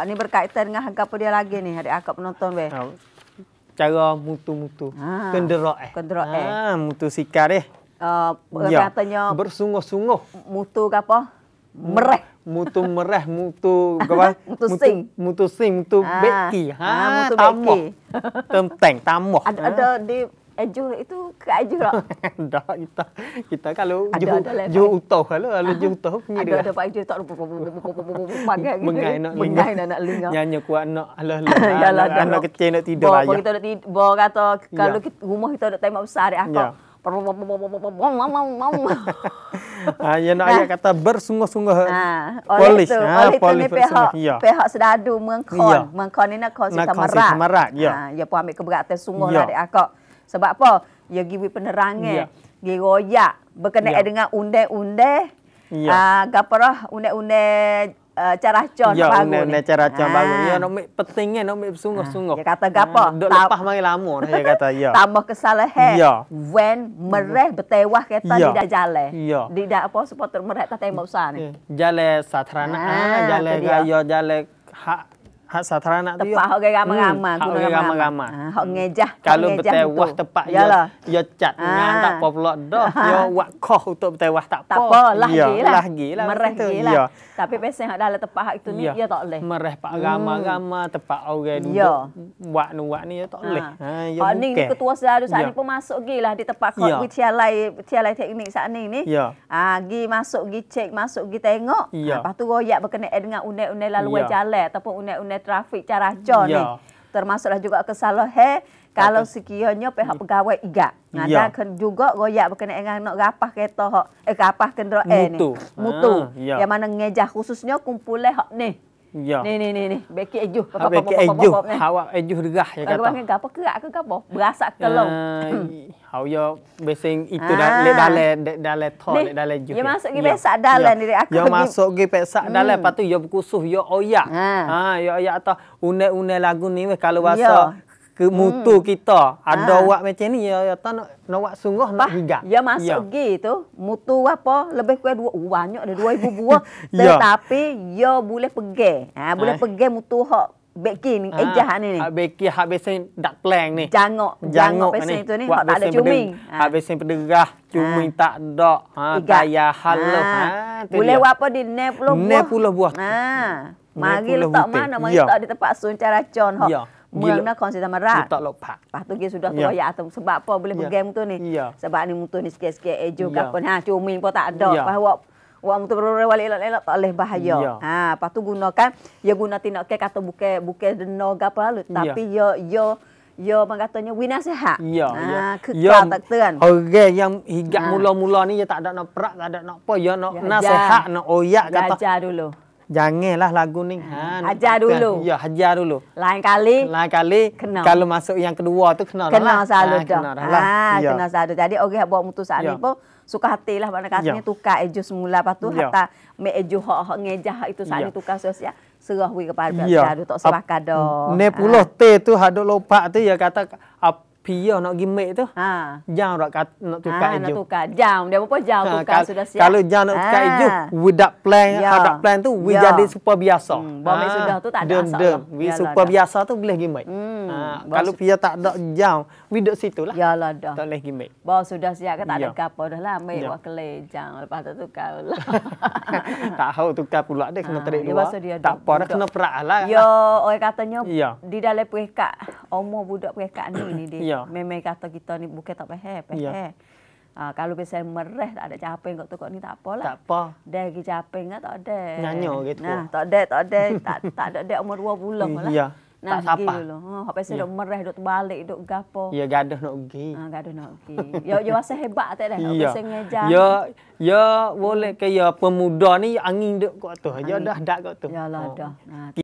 Pak ni berkaitan dengan hak apa dia lagi ni hari akak penonton be. Cara mutu-mutu. Ha. Kendera eh. Kendera ha, eh. Ha, mutu sikar eh. Uh, eh, katanya ya. bersungguh-sungguh. Mutu ke apa? Mereh. Mutu mereh, mutu apa? mutu, sing. Mutu sing, mutu ah. beki. Ha, ah, mutu beki. Tenteng, tamuh. Ada, ada ha. di Ajuh itu ke Ajuh tak? tak, kita, kita kalau Juh ju Utoh kalau, kalau Juh Utoh punya dia. Ada-ada Ajuh tak lupa pakai Mengai nak lingga. Mengai nak lingga. Nyanyi kuat nak alah lah. Anak kecil nak tidur lah. kita nak tidur, kata kalau ya. rumah kita ada tembak besar dia akak. Ya. ah, nak ayat kata bersungguh-sungguh ah, polis. Itu, ah, polis itu ni pihak, ya. pihak sedadu mengkon. Ya. Mengkon ini nak kon si kemarak. Nak kon si kemarak, ya. Ah, ya pun ambil keberatan sungguh ya. lah dek akak. Sebab apa? Dia give penerangan. Ya. Dia royak. Berkenaan ya. dengan undai-undai. Ya. Uh, ah, Gaparah undai-undai Uh, cara ya, cara ya, baru ni. cara cara baru. Ya, ah. nak ambil penting nak ambil sungguh-sungguh. Dia kata gapa? Ha. Hmm, Duk lepas mari lama dia kata. Ya. Tambah kesalahan. Ya. When mereh hmm. bertewah kata ya. tidak jale, Ya. Tidak apa supporter mereh tak tembak besar ni. Jale eh, Jalan satrana, ha. gaya, jalan hak hak sarana tu tepat ya. orang ramai-ramai hmm, orang ramai-ramai ha hok ngejah kalau betewah tepat ya lah. ya cat ha. ngan tak apa pula dah ya wak kah untuk betewah tak apa tak apa lah ya, gila lah gila merah gila ya. tapi pesen hak dalam tepat hak itu ni ya tak boleh merah pak ramai-ramai hmm. tepat orang duduk ya. wak nu wak ni ya tak ah. boleh ha ya ni ketua selalu saat ni pun masuk gilah di tepat kau ya. tialai tialai teknik saat ni ni ha gi masuk gi cek masuk gi tengok lepas tu royak berkenaan dengan unek-unek lalu jalan ataupun unek-unek trafik cara ya. ni. Termasuklah juga he. kalau sekiannya pihak pegawai iga, Ya. Ada juga goyak Bukan dengan nak rapah kereta hak eh rapah kenderaan ni. Mutu. Mutu. Ah, ya. Yang mana ngejah khususnya kumpulan hak nih. Ya. Ni ni ni ni. Beki ejuh. Beki ejuh. Hawak ejuh regah ya kata. Lagu apa kerak ke apa? Berasa kelong. Hau yo ya, beseng itu dah le dale dale tho le dale ju. Ya masuk ge pesak dale ni ya. aku. Ya masuk ge pesak hmm. dale patu yo ya bekusuh yo oyak. Ha ah. ah, yo oyak atau une-une lagu ni kalau bahasa ke hmm. mutu kita ada ha. wak macam ni ya ya tak nak nak wak sungguh nak higak ya masuk ya. gi tu mutu apa lebih kurang dua oh, banyak ada dua ibu buah ya. tetapi ya. ya boleh pergi ha, boleh ha. pergi mutu hak Beki ni, ha, ejah ni ni. Beki hak besen dak plang ni. Jangok, jangok besen tu ni, hak tak ada cuming. Ha. Hak besen pedegah, cuma ha. tak ada ha, kaya hal ha. ha boleh dia. apa di 90 buah 90 buah ha. mari letak mana mari ya. letak ya. di tempat sun con hok ya mula nak kongsi sama rak. Tak lupa. Lepas tu dia sudah teroyak ya. yeah. tu. Sebab apa boleh bergam ya. tu motor ni. Ya. Sebab ni mutu ni sikit-sikit. Eh juga pun. Ha, cumi pun tak ada. Yeah. Bahawa Wah, mutu berorai wali elok elok tak boleh bahaya. Ya. Ha, lepas tu gunakan, ya guna tindak kek atau buke buke deno apa lalu. Tapi yo yo ya, ya mengatanya wina sehat. Ya, ha, ya. Kekal tak tuan. Okay, yang hingga ha. mula-mula ni, ya tak ada nak perak, tak ada nak apa. Ya, nak ya, nasihat, nak oyak. Gajar dulu. Janganlah lagu ni. Ha, hajar kata. dulu. Ya, hajar dulu. Lain kali. Lain kali. Kena. Kalau masuk yang kedua tu kena lah. Kena selalu ha, dah. Kena lah. Ha, ya. kena selalu. Jadi orang okay, yang buat mutus hari ya. pun suka hati lah. Mana kata ya. tukar ejuh semula. Lepas tu ya. hatta mek ejuh hak ngejah itu saat ya. ni tukar sosial. Serah wui kepada ya. Jadu, tak sepakat dah. Ni puluh ha. T tu hadut lopak tu ya kata... Pia nak pergi make tu. Ha. Jauh nak, kat, nak tukar ha, Nak tukar. Jauh. Dia berapa jauh ha, tukar sudah siap. Kalau jam nak tukar ha. itu, without plan, yeah. Ya. without plan tu, we yeah. jadi super biasa. Hmm. Bawa ha. make sudah tu tak ada asal. Dem, We Yalah super dah. biasa tu boleh pergi make. Hmm. Ha. Kalau Pia tak ada jam, we duduk situ lah. Yalah dah. Tak boleh pergi make. Bawa sudah siap ke tak yeah. ada ya. kapal dah lah. Make yeah. Ya. wakil jauh. Lepas tu tukar lah. tak tahu tukar pula dia kena ha, tarik luar. tak apa dah kena perak lah. Ya, orang katanya di dalam perikat, omoh budak perikat ni ni dia yeah. memang kata kita ni bukan tak pehe pehe. yeah. Ha, ah, kalau biasa merah tak ada capek kok tukok ni tak apalah. Tak apa. Dah ki capek enggak tak ada. Nyanyo gitu. Nah, tak ada, tak ada, tak tak ada dek umur 2 bulan lah. Iya. Nah, tak sapa. Dulu. Oh, ha, hak biasa dok merah dok terbalik dok gapo. Ya gadah nak pergi. Ha, ah, gadah nak pergi. Ya, yo rasa hebat tak dah. Yo biasa ngejar. Ya, ya boleh ke ya pemuda ni angin dok kok tu. Ya dah dak kok tu. Ya lah dah.